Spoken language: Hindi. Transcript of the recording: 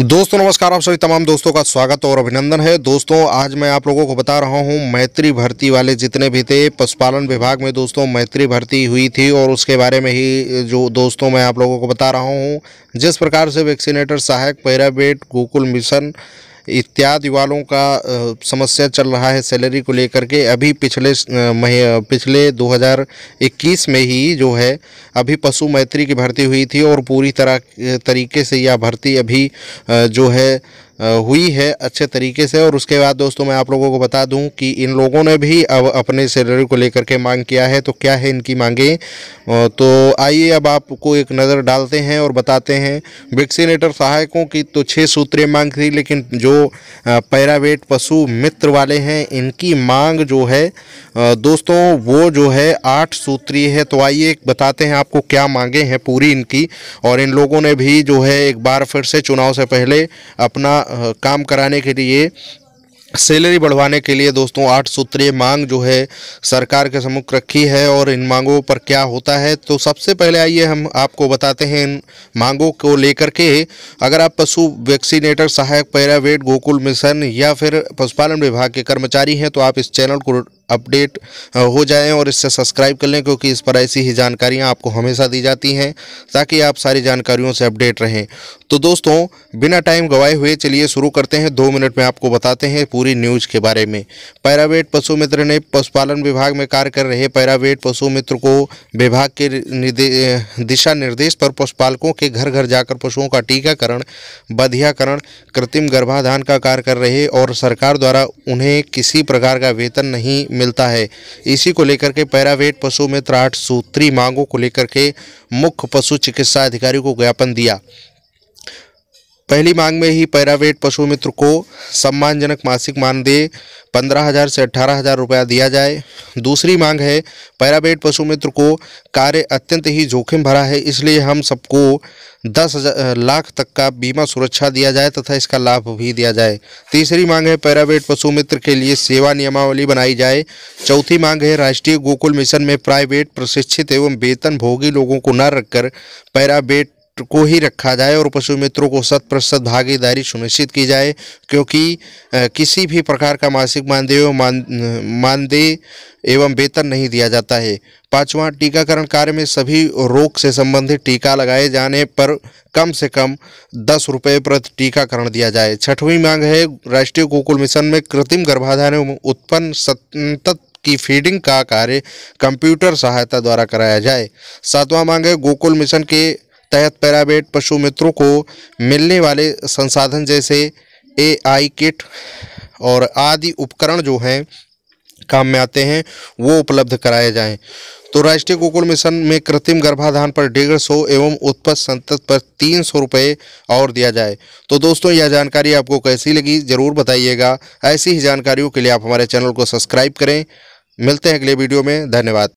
दोस्तों नमस्कार आप सभी तमाम दोस्तों का स्वागत और अभिनंदन है दोस्तों आज मैं आप लोगों को बता रहा हूं मैत्री भर्ती वाले जितने भी थे पशुपालन विभाग में दोस्तों मैत्री भर्ती हुई थी और उसके बारे में ही जो दोस्तों मैं आप लोगों को बता रहा हूं जिस प्रकार से वैक्सीनेटर सहायक पैराबेट गोकुल मिशन इत्यादि वालों का समस्या चल रहा है सैलरी को लेकर के अभी पिछले पिछले 2021 में ही जो है अभी पशु मैत्री की भर्ती हुई थी और पूरी तरह तरीके से यह भर्ती अभी जो है हुई है अच्छे तरीके से और उसके बाद दोस्तों मैं आप लोगों को बता दूं कि इन लोगों ने भी अब अपने सैलरी को लेकर के मांग किया है तो क्या है इनकी मांगे तो आइए अब आपको एक नज़र डालते हैं और बताते हैं वैक्सीनेटर सहायकों की तो छः सूत्रीय मांग थी लेकिन जो पैरावेट पशु मित्र वाले हैं इनकी मांग जो है दोस्तों वो जो है आठ सूत्रीय है तो आइए बताते हैं आपको क्या मांगे हैं पूरी इनकी और इन लोगों ने भी जो है एक बार फिर से चुनाव से पहले अपना काम कराने के लिए सैलरी बढ़वाने के लिए दोस्तों आठ सूत्रीय मांग जो है सरकार के समुख रखी है और इन मांगों पर क्या होता है तो सबसे पहले आइए हम आपको बताते हैं इन मांगों को लेकर के अगर आप पशु वैक्सीनेटर सहायक पैरावेट गोकुल मिशन या फिर पशुपालन विभाग के कर्मचारी हैं तो आप इस चैनल को अपडेट हो जाएं और इससे सब्सक्राइब कर लें क्योंकि इस पर ऐसी ही जानकारियां आपको हमेशा दी जाती हैं ताकि आप सारी जानकारियों से अपडेट रहें तो दोस्तों बिना टाइम गवाए हुए चलिए शुरू करते हैं दो मिनट में आपको बताते हैं पूरी न्यूज़ के बारे में पैरावेट पशु मित्र ने पशुपालन विभाग में कार्य कर रहे पैरावेट पशु मित्र को विभाग के निर्दे, दिशा निर्देश पर पशुपालकों के घर घर जाकर पशुओं का टीकाकरण बधियाकरण कृत्रिम गर्भाधान का कार्य कर रहे और सरकार द्वारा उन्हें किसी प्रकार का वेतन नहीं मिलता है इसी को लेकर के पैरावेट पशु में त्राट सूत्री मांगों को लेकर के मुख्य पशु चिकित्सा अधिकारी को ज्ञापन दिया पहली मांग में ही पैरावेट पशु मित्र को सम्मानजनक मासिक मानदेय पंद्रह हज़ार से अट्ठारह हज़ार रुपया दिया जाए दूसरी मांग है पैरावेट पशु मित्र को कार्य अत्यंत ही जोखिम भरा है इसलिए हम सबको दस लाख तक का बीमा सुरक्षा दिया जाए तथा इसका लाभ भी दिया जाए तीसरी मांग है पैरावेट पशु मित्र के लिए सेवा नियमावली बनाई जाए चौथी मांग है राष्ट्रीय गोकुल मिशन में प्राइवेट प्रशिक्षित एवं वेतन भोगी लोगों को न रखकर पैरावेट को ही रखा जाए और पशु मित्रों को शत प्रतिशत भागीदारी सुनिश्चित की जाए क्योंकि किसी भी प्रकार का मासिक मानदेय मान मानदेय एवं वेतन नहीं दिया जाता है पांचवा टीकाकरण कार्य में सभी रोग से संबंधित टीका लगाए जाने पर कम से कम दस रुपये प्रति टीकाकरण दिया जाए छठवीं मांग है राष्ट्रीय गोकुल मिशन में कृत्रिम गर्भाधान एवं उत्पन्न सतत की फीडिंग का कार्य कंप्यूटर सहायता द्वारा कराया जाए सातवां मांग है गोकुल मिशन के तहत पैराबेट पशु मित्रों को मिलने वाले संसाधन जैसे ए आई किट और आदि उपकरण जो हैं काम में आते हैं वो उपलब्ध कराए जाएं तो राष्ट्रीय गोकुल मिशन में कृत्रिम गर्भाधान पर डेढ़ सौ एवं उत्पत्त संतत पर तीन सौ रुपये और दिया जाए तो दोस्तों यह जानकारी आपको कैसी लगी ज़रूर बताइएगा ऐसी ही जानकारियों के लिए आप हमारे चैनल को सब्सक्राइब करें मिलते हैं अगले वीडियो में धन्यवाद